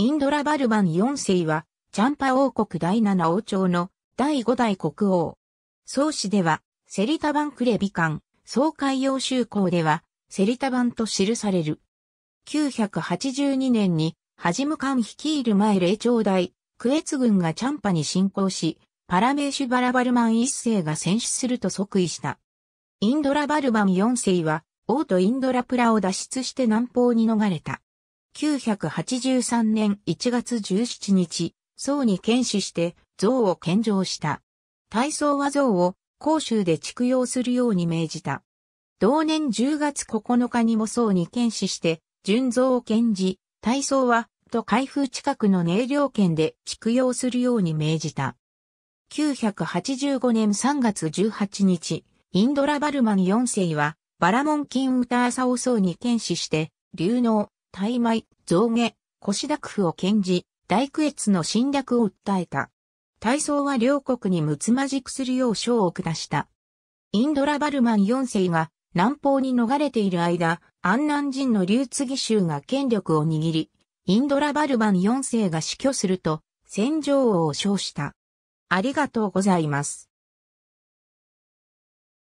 インドラ・バルバン4世は、チャンパ王国第七王朝の第五代国王。創氏では、セリタバンクレビカン、総海洋州港では、セリタバンと記される。982年に、ハジムカン率いる前霊長代、クエツ軍がチャンパに侵攻し、パラメーシュバラバルマン一世が戦死すると即位した。インドラバルバン4世は、王とインドラプラを脱出して南方に逃れた。1983年1月17日、僧に剣士して像を献上した。大僧は像を甲州で蓄養するように命じた。同年10月9日にも僧に剣士して、純像を献じ、大僧は、と開封近くの寧陵県で蓄養するように命じた。985年3月18日、インドラバルマン4世は、バラモンキンウターサオ僧に剣士して、流能、大米、増下、腰濁府を兼じ、大区越の侵略を訴えた。大宋は両国にむつまじくするよう賞を下した。インドラバルマン4世が南方に逃れている間、安南人の通継衆が権力を握り、インドラバルマン4世が死去すると、戦場王を称した。ありがとうございます。